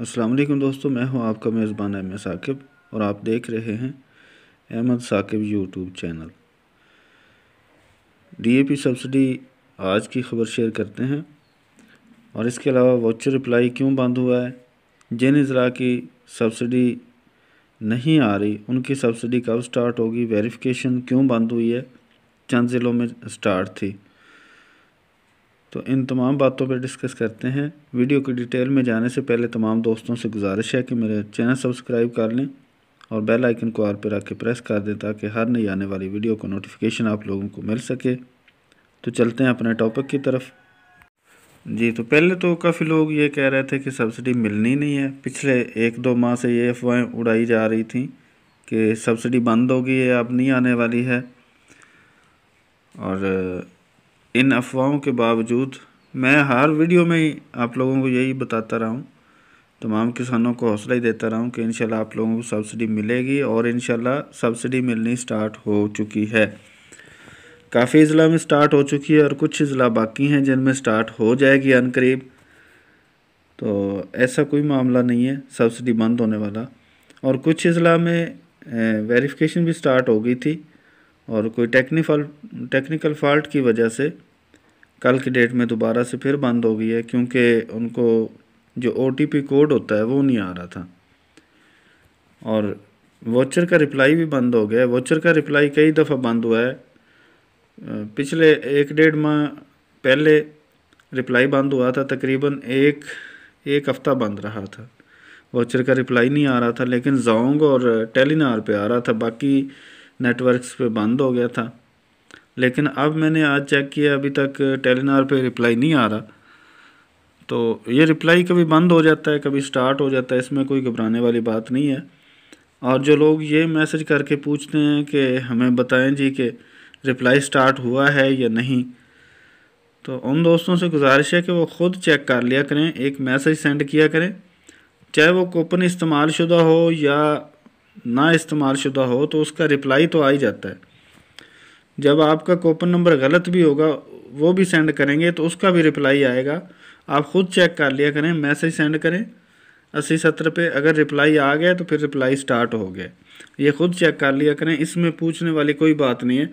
असलम दोस्तों मैं हूं आपका मेज़बान अहमद साकिब और आप देख रहे हैं Ahmad Saqib YouTube channel DAP subsidy आज की खबर शेयर करते हैं और इसके अलावा वाचर रिप्लाई क्यों बंद हुआ है जिन अज़रा की सब्सिडी नहीं आ रही उनकी सब्सिडी कब स्टार्ट होगी वेरिफिकेशन क्यों बंद हुई है चंद ज़िलों में स्टार्ट थी तो इन तमाम बातों पर डिस्कस करते हैं वीडियो की डिटेल में जाने से पहले तमाम दोस्तों से गुजारिश है कि मेरे चैनल सब्सक्राइब कर लें और बेल आइकन को आर पर के प्रेस कर दें ताकि हर नई आने वाली वीडियो का नोटिफिकेशन आप लोगों को मिल सके तो चलते हैं अपने टॉपिक की तरफ जी तो पहले तो काफ़ी लोग ये कह रहे थे कि सब्सिडी मिलनी नहीं है पिछले एक दो माह से ये अफवाहें उड़ाई जा रही थी कि सब्सिडी बंद होगी ये अब नहीं आने वाली है और इन अफवाहों के बावजूद मैं हर वीडियो में आप लोगों को यही बताता रहा हूँ तमाम किसानों को हौसला ही देता रहा हूँ कि इन आप लोगों को सब्सिडी मिलेगी और इन सब्सिडी मिलनी स्टार्ट हो चुकी है काफ़ी अज़ला में स्टार्ट हो चुकी है और कुछ अज़ला बाकी हैं जिनमें स्टार्ट हो जाएगी अनकरीब तो ऐसा कोई मामला नहीं है सब्सिडी बंद होने वाला और कुछ अज़ला में वेरिफिकेशन भी स्टार्ट हो गई थी और कोई टेक्निकल टेक्निकल फॉल्ट की वजह से कल की डेट में दोबारा से फिर बंद हो गई है क्योंकि उनको जो ओ कोड होता है वो नहीं आ रहा था और वॉचर का रिप्लाई भी बंद हो गया वॉचर का रिप्लाई कई दफ़ा बंद हुआ है पिछले एक डेढ़ माह पहले रिप्लाई बंद हुआ था तकरीबन एक एक हफ़्ता बंद रहा था वॉचर का रिप्लाई नहीं आ रहा था लेकिन जोंग और टेलीनार पे आ रहा था बाकी नेटवर्क्स पे बंद हो गया था लेकिन अब मैंने आज चेक किया अभी तक टेलीनार पे रिप्लाई नहीं आ रहा तो ये रिप्लाई कभी बंद हो जाता है कभी स्टार्ट हो जाता है इसमें कोई घबराने वाली बात नहीं है और जो लोग ये मैसेज करके पूछते हैं कि हमें बताएं जी कि रिप्लाई स्टार्ट हुआ है या नहीं तो उन दोस्तों से गुजारिश है कि वो ख़ुद चेक कर लिया करें एक मैसेज सेंड किया करें चाहे वो कूपन इस्तेमाल शुदा हो या ना इस्तेमाल शुदा हो तो उसका रिप्लाई तो आ ही जाता है जब आपका कोपन नंबर गलत भी होगा वो भी सेंड करेंगे तो उसका भी रिप्लाई आएगा आप ख़ुद चेक कर लिया करें मैसेज सेंड करें अस्सी सत्र पे अगर रिप्लाई आ गया तो फिर रिप्लाई स्टार्ट हो गया ये ख़ुद चेक कर लिया करें इसमें पूछने वाली कोई बात नहीं है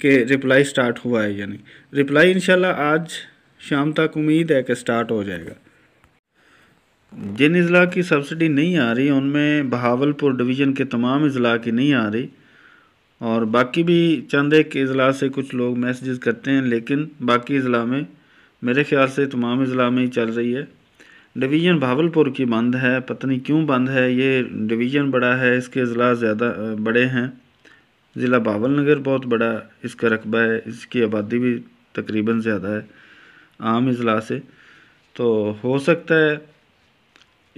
कि रिप्लाई स्टार्ट हुआ है या नहीं रिप्लाई इंशाल्लाह आज शाम तक उम्मीद है कि स्टार्ट हो जाएगा जिन अज़ला की सब्सिडी नहीं आ रही उनमें बहावलपुर डिवीज़न के तमाम अज़ला की नहीं आ रही और बाकी भी चंद एक अज़ला से कुछ लोग मैसेजेस करते हैं लेकिन बाकी अज़ला में मेरे ख़्याल से तमाम अज़ला में ही चल रही है डिवीज़न भावलपुर की बंद है पत्नी क्यों बंद है ये डिवीज़न बड़ा है इसके अज़ला ज़्यादा बड़े हैं ज़िला बावल नगर बहुत बड़ा इसका रकबा है इसकी आबादी भी तकरीबन ज़्यादा है आम अज़ला से तो हो सकता है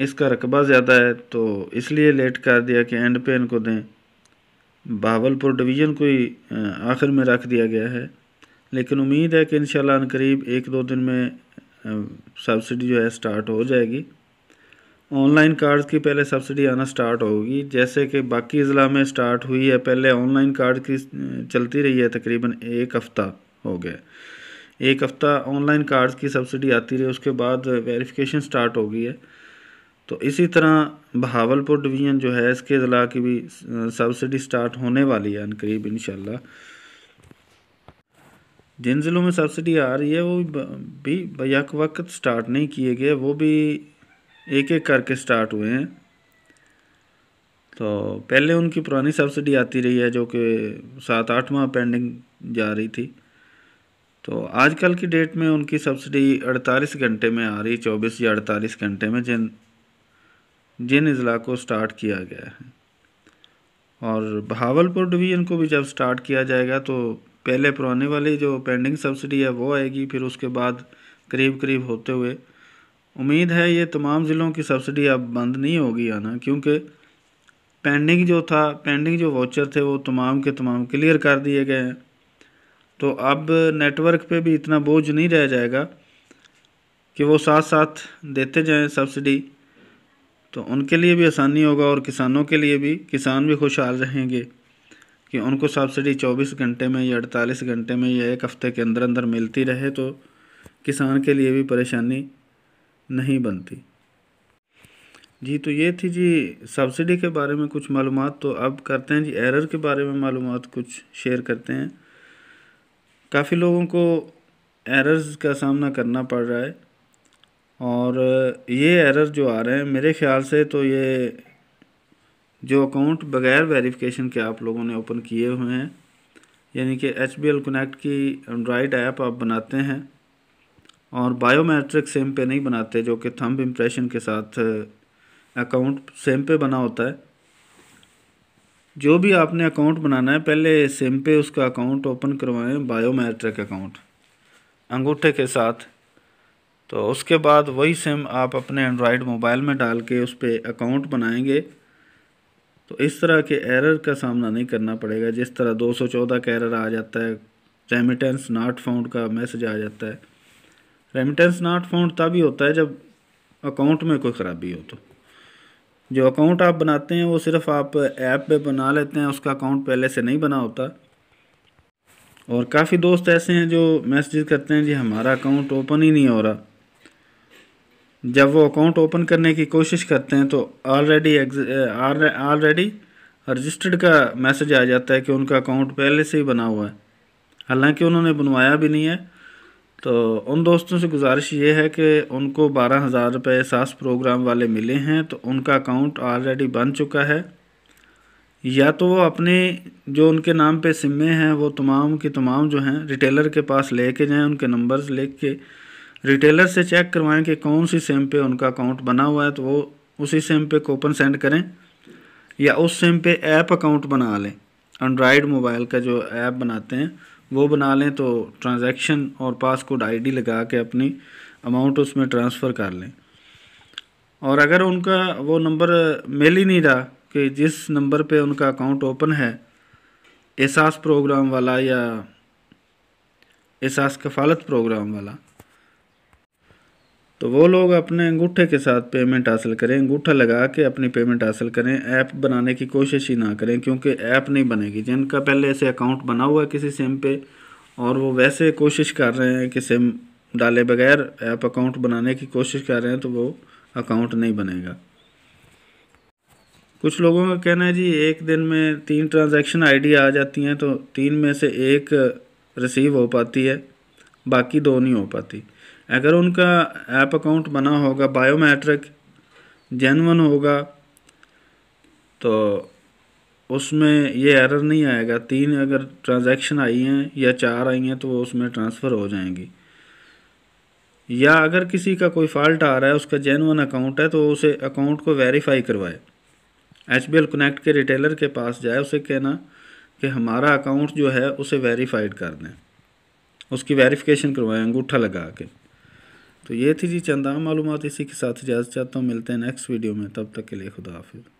इसका रकबा ज़्यादा है तो इसलिए लेट कर दिया कि एंड पे इनको दें बावलपुर डिवीज़न को ही आखिर में रख दिया गया है लेकिन उम्मीद है कि इन करीब एक दो दिन में सब्सिडी जो है स्टार्ट हो जाएगी ऑनलाइन कार्ड की पहले सब्सिडी आना स्टार्ट होगी जैसे कि बाकी ज़िला में स्टार्ट हुई है पहले ऑनलाइन कार्ड की चलती रही है तकरीबन एक हफ़्ता हो गया एक हफ़्ता ऑनलाइन कार्ड की सब्सिडी आती रही उसके बाद वेरिफिकेशन स्टार्ट हो गई है तो इसी तरह बहावलपुर डिवीज़न जो है इसके ज़िला की भी सब्सिडी स्टार्ट होने वाली है करीब इन जिन ज़िलों में सब्सिडी आ रही है वो भी बैक वक्त स्टार्ट नहीं किए गए वो भी एक एक करके स्टार्ट हुए हैं तो पहले उनकी पुरानी सब्सिडी आती रही है जो कि सात आठ माह पेंडिंग जा रही थी तो आजकल की डेट में उनकी सब्सिडी 48 घंटे में आ रही 24 या 48 घंटे में जिन जिन अज़ला को स्टार्ट किया गया है और बहावलपुर डिवीज़न को भी जब स्टार्ट किया जाएगा तो पहले पुराने वाली जो पेंडिंग सब्सिडी है वो आएगी फिर उसके बाद करीब करीब होते हुए उम्मीद है ये तमाम ज़िलों की सब्सिडी अब बंद नहीं होगी आना क्योंकि पेंडिंग जो था पेंडिंग जो वाचर थे वो तमाम के तमाम क्लियर कर दिए गए हैं तो अब नेटवर्क पे भी इतना बोझ नहीं रह जाएगा कि वो साथ साथ देते जाएं सब्सिडी तो उनके लिए भी आसानी होगा और किसानों के लिए भी किसान भी खुशहाल रहेंगे कि उनको सब्सिडी चौबीस घंटे में या अड़तालीस घंटे में या एक हफ़्ते के अंदर अंदर मिलती रहे तो किसान के लिए भी परेशानी नहीं बनती जी तो ये थी जी सब्सिडी के बारे में कुछ मालूम तो अब करते हैं जी एरर के बारे में मालूम कुछ शेयर करते हैं काफ़ी लोगों को एरर्स का सामना करना पड़ रहा है और ये एरर जो आ रहे हैं मेरे ख्याल से तो ये जो अकाउंट बग़ैर वेरिफिकेशन के आप लोगों ने ओपन किए हुए हैं यानी कि एच बी एल कनेक्ट की एंड्राइड ऐप आप बनाते हैं और बायोमेट्रिक सेम पे नहीं बनाते जो कि थंब इम्प्रेशन के साथ अकाउंट सेम पे बना होता है जो भी आपने अकाउंट बनाना है पहले सेम पे उसका अकाउंट ओपन करवाएं बायोमेट्रिक अकाउंट अंगूठे के साथ तो उसके बाद वही सिम आप अपने एंड्रॉयड मोबाइल में डाल के उस पर अकाउंट बनाएंगे तो इस तरह के एरर का सामना नहीं करना पड़ेगा जिस तरह 214 का एरर आ जाता है रेमिटेंस नॉट फाउंड का मैसेज आ जाता है रेमिटेंस नॉट फाउंड तभी होता है जब अकाउंट में कोई ख़राबी हो तो जो अकाउंट आप बनाते हैं वो सिर्फ आप ऐप पे बना लेते हैं उसका अकाउंट पहले से नहीं बना होता और काफ़ी दोस्त ऐसे हैं जो मैसेज करते हैं जी हमारा अकाउंट ओपन ही नहीं हो रहा जब वो अकाउंट ओपन करने की कोशिश करते हैं तो ऑलरेडी ऑलरेडी रजिस्टर्ड का मैसेज आ जाता है कि उनका अकाउंट पहले से ही बना हुआ है हालांकि उन्होंने बनवाया भी नहीं है तो उन दोस्तों से गुजारिश ये है कि उनको बारह हज़ार रुपये सास प्रोग्राम वाले मिले हैं तो उनका अकाउंट ऑलरेडी बन चुका है या तो वो अपने जो उनके नाम पे सिमें हैं वो तमाम के तमाम जो हैं रिटेलर के पास लेके जाएं उनके नंबर्स के रिटेलर से चेक करवाएं कि कौन सी सिम पे उनका अकाउंट बना हुआ है तो वो उसी सिम पे कूपन सेंड करें या उस सिम पे ऐप अकाउंट बना लें एंड्रॉयड मोबाइल का जो ऐप बनाते हैं वो बना लें तो ट्रांजैक्शन और पासकोड आईडी लगा के अपनी अमाउंट उसमें ट्रांसफ़र कर लें और अगर उनका वो नंबर मिल ही नहीं रहा कि जिस नंबर पर उनका अकाउंट ओपन है एहसास प्रोग्राम वाला या एहसास कफालत प्रोग्राम वाला तो वो लोग अपने अंगूठे के साथ पेमेंट हासिल करें अंगूठा लगा के अपनी पेमेंट हासिल करें ऐप बनाने की कोशिश ही ना करें क्योंकि ऐप नहीं बनेगी जिनका पहले से अकाउंट बना हुआ है किसी सिम पे और वो वैसे कोशिश कर रहे हैं कि सिम डाले बगैर ऐप अकाउंट बनाने की कोशिश कर रहे हैं तो वो अकाउंट नहीं बनेगा कुछ लोगों का कहना है जी एक दिन में तीन ट्रांज़ेक्शन आईडी आ जाती हैं तो तीन में से एक रिसीव हो पाती है बाकी दो नहीं हो पाती अगर उनका ऐप अकाउंट बना होगा बायोमेट्रिक जेनवन होगा तो उसमें ये एरर नहीं आएगा तीन अगर ट्रांजैक्शन आई हैं या चार आई हैं तो वो उसमें ट्रांसफ़र हो जाएंगी या अगर किसी का कोई फॉल्ट आ रहा है उसका जेनवन अकाउंट है तो उसे अकाउंट को वेरीफाई करवाए एच बी एल कनेक्ट के रिटेलर के पास जाए उसे कहना कि हमारा अकाउंट जो है उसे वेरीफाइड कर दें उसकी वेरिफिकेशन करवाएं अंगूठा लगा के तो ये थी जी चंदा मालूम इसी के साथ इजाज़त चाहता हूँ मिलते हैं नेक्स्ट वीडियो में तब तक के लिए खुदा हाफिज़